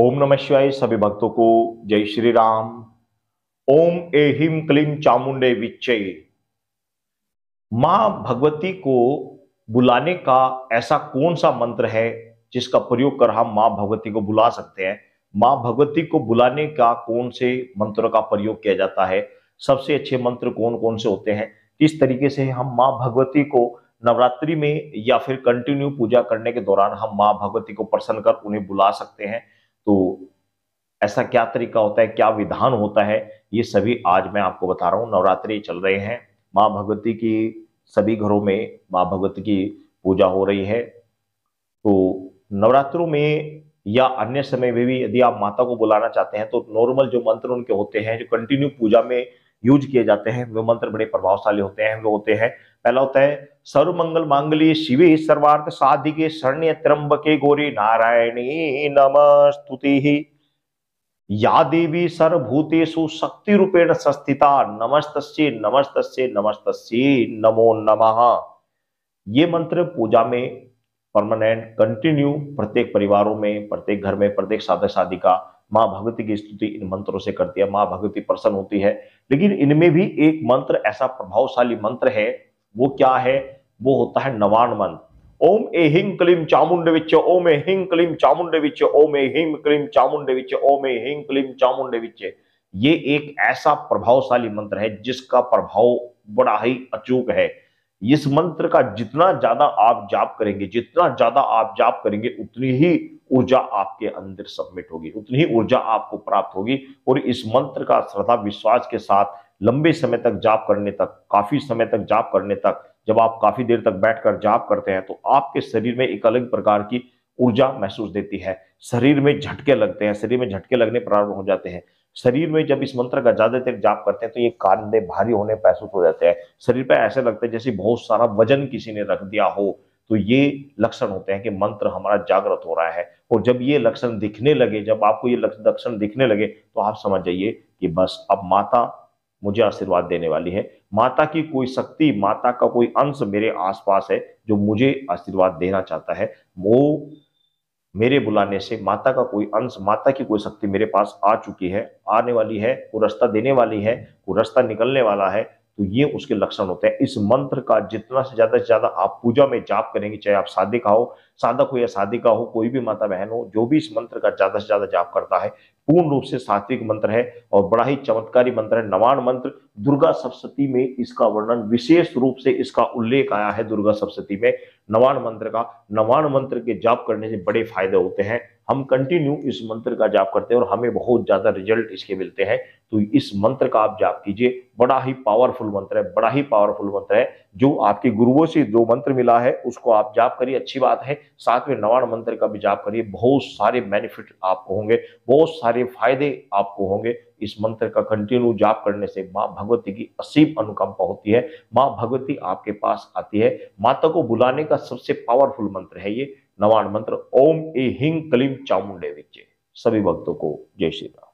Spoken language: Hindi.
ओम नमः शिवाय सभी भक्तों को जय श्री राम ओम ए हिम क्लीम चामुंडे विचय मां भगवती को बुलाने का ऐसा कौन सा मंत्र है जिसका प्रयोग कर हम मां भगवती को बुला सकते हैं मां भगवती को बुलाने का कौन से मंत्र का प्रयोग किया जाता है सबसे अच्छे मंत्र कौन कौन से होते हैं किस तरीके से हम मां भगवती को नवरात्रि में या फिर कंटिन्यू पूजा करने के दौरान हम मां भगवती को प्रसन्न कर उन्हें बुला सकते हैं ऐसा क्या तरीका होता है क्या विधान होता है ये सभी आज मैं आपको बता रहा हूँ नवरात्रि चल रहे हैं माँ भगवती की सभी घरों में माँ भगवती की पूजा हो रही है तो नवरात्रों में या अन्य समय में भी यदि आप माता को बुलाना चाहते हैं तो नॉर्मल जो मंत्र उनके होते हैं जो कंटिन्यू पूजा में यूज किए जाते हैं वे मंत्र बड़े प्रभावशाली होते हैं वो होते हैं पहला होता है सर्व मंगल मांगली शिवे सर्वार्थ साधिके शरण्य त्रंबके गोरी नारायणी नमस्तुति या देवी सर्वभूतेषु शक्ति रूपेण संस्थिता नमस्त नमस्तस्य नमस्तस्य नमो नमः ये मंत्र पूजा में परमानेंट कंटिन्यू प्रत्येक परिवारों में प्रत्येक घर में प्रत्येक साधक साधिका माँ भगवती की स्तुति इन मंत्रों से करती है माँ भगवती प्रसन्न होती है लेकिन इनमें भी एक मंत्र ऐसा प्रभावशाली मंत्र है वो क्या है वो होता है नवान मंत्र ओम ए हिंग क्लीम चामुंड विच ओम ए हिंग क्लीम चामुंड विच ओम ए हिंग क्लीम चामुंड विच ओम ए हिंग क्लीम चामुंड विच ये एक ऐसा प्रभावशाली मंत्र है जिसका प्रभाव बड़ा ही अचूक है इस मंत्र का जितना ज्यादा आप जाप करेंगे जितना ज्यादा आप जाप करेंगे उतनी ही ऊर्जा आपके अंदर सबमिट होगी उतनी ही ऊर्जा आपको प्राप्त होगी और इस मंत्र का श्रद्धा विश्वास के साथ लंबे समय तक जाप करने तक काफ़ी समय तक जाप करने तक जब आप काफ़ी देर तक बैठकर जाप करते हैं तो आपके शरीर में एक अलग प्रकार की ऊर्जा महसूस देती है शरीर में झटके लगते हैं शरीर में झटके लगने प्रारंभ हो जाते हैं शरीर में जब इस मंत्र का ज्यादा देर जाप करते हैं तो ये कांधे भारी होने महसूस हो जाते हैं शरीर पर ऐसे लगते हैं जैसे बहुत सारा वजन किसी ने रख दिया हो तो ये लक्षण होते हैं कि मंत्र हमारा जागृत हो रहा है और जब ये लक्षण दिखने लगे जब आपको ये लक्षण दिखने लगे तो आप समझ जाइए कि बस अब माता मुझे आशीर्वाद देने वाली है माता की कोई शक्ति माता का कोई अंश मेरे आसपास है जो मुझे आशीर्वाद देना चाहता है वो मेरे बुलाने से माता का कोई अंश माता की कोई शक्ति मेरे पास आ चुकी है आने वाली है वो रास्ता देने वाली है वो रास्ता निकलने वाला है तो ये उसके लक्षण होते हैं इस मंत्र का जितना से ज्यादा से ज्यादा आप पूजा में जाप करेंगे चाहे आप साधिक हो साधक हो या साधिका हो कोई भी माता बहन हो जो भी इस मंत्र का ज्यादा से ज्यादा जाप करता है पूर्ण रूप से सात्विक मंत्र है और बड़ा ही चमत्कारी मंत्र है नवान मंत्र दुर्गा सप्तती में इसका वर्णन विशेष रूप से इसका उल्लेख आया है दुर्गा सप्तती में नवान मंत्र का नवान मंत्र के जाप करने से बड़े फायदे होते हैं हम कंटिन्यू इस मंत्र का जाप करते हैं और हमें बहुत ज्यादा रिजल्ट इसके मिलते हैं तो इस मंत्र का आप जाप कीजिए बड़ा ही पावरफुल मंत्र है बड़ा ही पावरफुल मंत्र है जो आपके गुरुओं से जो मंत्र मिला है उसको आप जाप करिए अच्छी बात है साथ में नवान मंत्र का भी जाप करिए बहुत सारे बेनिफिट आपको होंगे बहुत सारे फायदे आपको होंगे इस मंत्र का कंटिन्यू जाप करने से माँ भगवती की असीम अनुकंपा होती है माँ भगवती आपके पास आती है माता को बुलाने का सबसे पावरफुल मंत्र है ये नवान मंत्र ओम ए हिंग कलिम चामुंडे विचे सभी भक्तों को जय श्री राम